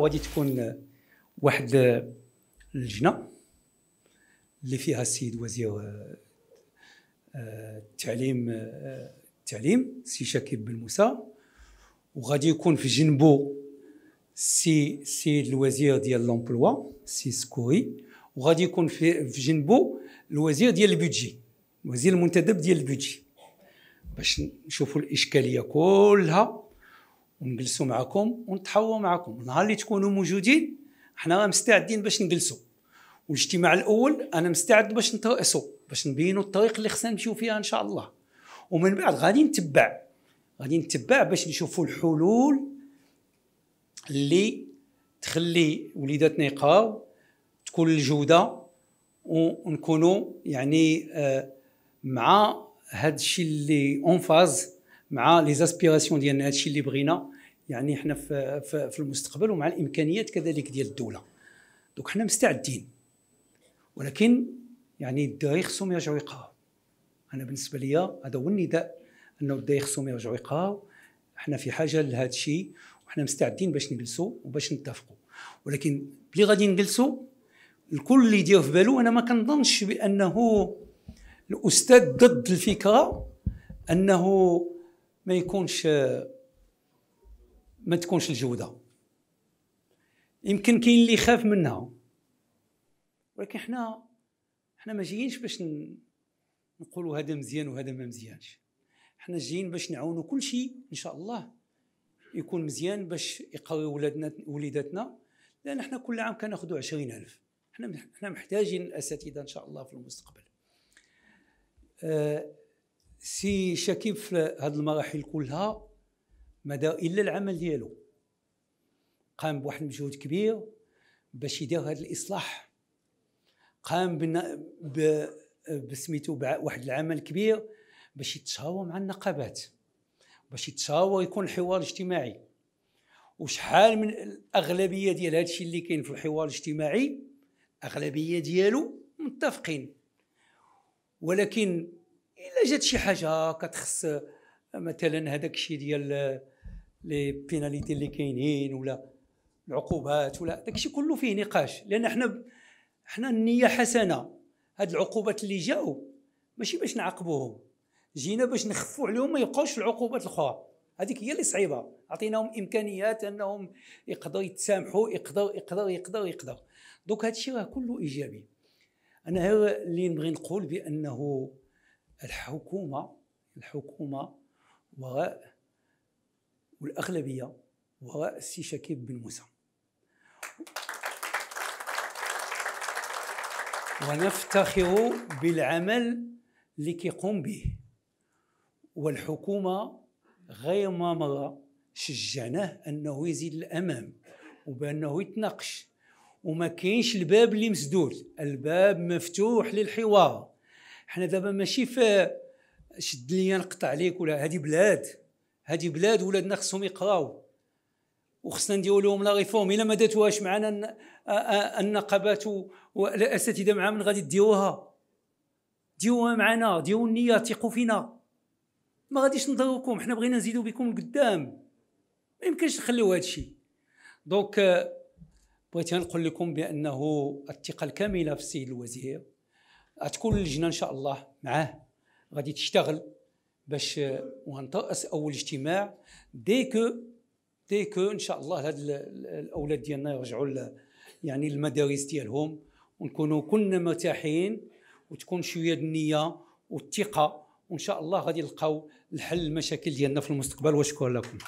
غادي تكون واحد اللجنه اللي فيها السيد وزير آه، التعليم آه، التعليم سي شاكيب بن موسى وغادي يكون في جنبه سي السيد الوزير ديال لومبلوا سي سكوري وغادي يكون في في جنبه الوزير ديال البيدجي الوزير المنتدب ديال البيدجي باش نشوفوا الاشكاليه كلها ونجلسوا معكم ونتحاوروا معكم النهار اللي تكونوا موجودين حنا مستعدين باش نجلسوا والاجتماع الاول انا مستعد باش نترأسوا باش نبينوا الطريق اللي خصنا نمشيو فيها ان شاء الله ومن بعد غادي نتبع غادي نتبع باش نشوفوا الحلول اللي تخلي وليداتنا يقراو تكون الجوده ونكونوا يعني آه، مع هذا الشيء اللي اون فاز مع لي زاسبيراسيون ديالنا هادشي اللي بغينا يعني حنا في, في, في المستقبل ومع الامكانيات كذلك ديال الدوله دوك حنا مستعدين ولكن يعني الدراري خصهم يرجعوا يقراو انا بالنسبه لي هذا هو النداء انه الدراري خصهم يرجعوا يقراو حنا في حاجه لهذا الشيء وحنا مستعدين باش نجلسوا وباش نتفقوا ولكن بلي غادي نجلسوا الكل اللي يدير في بالو انا ما كنظنش بانه الاستاذ ضد الفكره انه ما يكونش ما تكونش الجوده يمكن كاين اللي يخاف منها ولكن حنا حنا ما جايينش باش نقولوا هذا مزيان وهذا ما مزيانش حنا جايين باش نعاونوا كل شيء ان شاء الله يكون مزيان باش يقوي ولادنا وليداتنا لان حنا كل عام كناخذوا 20000 حنا حنا محتاجين الاساتذه ان شاء الله في المستقبل آه سي شكيب في هذه المراحل كلها ما دار الا العمل ديالو قام بواحد المجهود كبير باش يدير هذا الاصلاح قام ب بسميتو واحد العمل كبير باش يتشاور مع النقابات باش يتشاور يكون الحوار الاجتماعي وشحال من الاغلبيه ديال هذا الشيء اللي كاين في الحوار الاجتماعي اغلبيه ديالو متفقين ولكن الا جات شي حاجه كتخص مثلا هذاك الشيء ديال لي بيناليتي اللي كاينين ولا العقوبات ولا داك الشيء كله فيه نقاش لان حنا حنا النيه حسنه هاد العقوبات اللي جاو ماشي باش نعاقبوهم جينا باش نخفوا عليهم ما يبقاوش العقوبات الاخرى هذيك هي اللي صعيبه عطيناهم امكانيات انهم يقدروا يتسامحوا يقدروا يقدروا يقدروا يقدروا دوك هادشي راه كله ايجابي انا اللي نبغي نقول بانه الحكومه الحكومه وراء والاغلبيه وراء السي شكيب بن موسى ونفتخر بالعمل اللي كيقوم به والحكومه غير ما مره شجعناه انه يزيد الامام وبانه يتناقش وما كاينش الباب اللي مسدود الباب مفتوح للحوار حنا دابا ماشي في شد ليا نقطع عليك ولا هذه بلاد هذه بلاد ولادنا خصهم يقراو وخصنا نديرو لهم لا ريفورم الا ما داتوهاش معنا النقابات والاساتذه معنا من غادي ديروها ديروها معنا ديروا النيه ثقوا فينا ما غاديش نضروكم حنا بغينا نزيدو بكم قدام ما يمكنش نخليو هذا الشيء دونك بغيت نقول لكم بانه الثقه الكامله في السيد الوزير غتكون اللجنه ان شاء الله معاه غادي تشتغل باش ونترأس اول اجتماع ديكو ديكو ان شاء الله هاد الاولاد ديالنا يرجعوا يعني المدارس ديالهم ونكونوا كلنا مرتاحين وتكون شويه النيه والثقه وان شاء الله غادي نلقاو الحل المشاكل ديالنا في المستقبل وشكرا لكم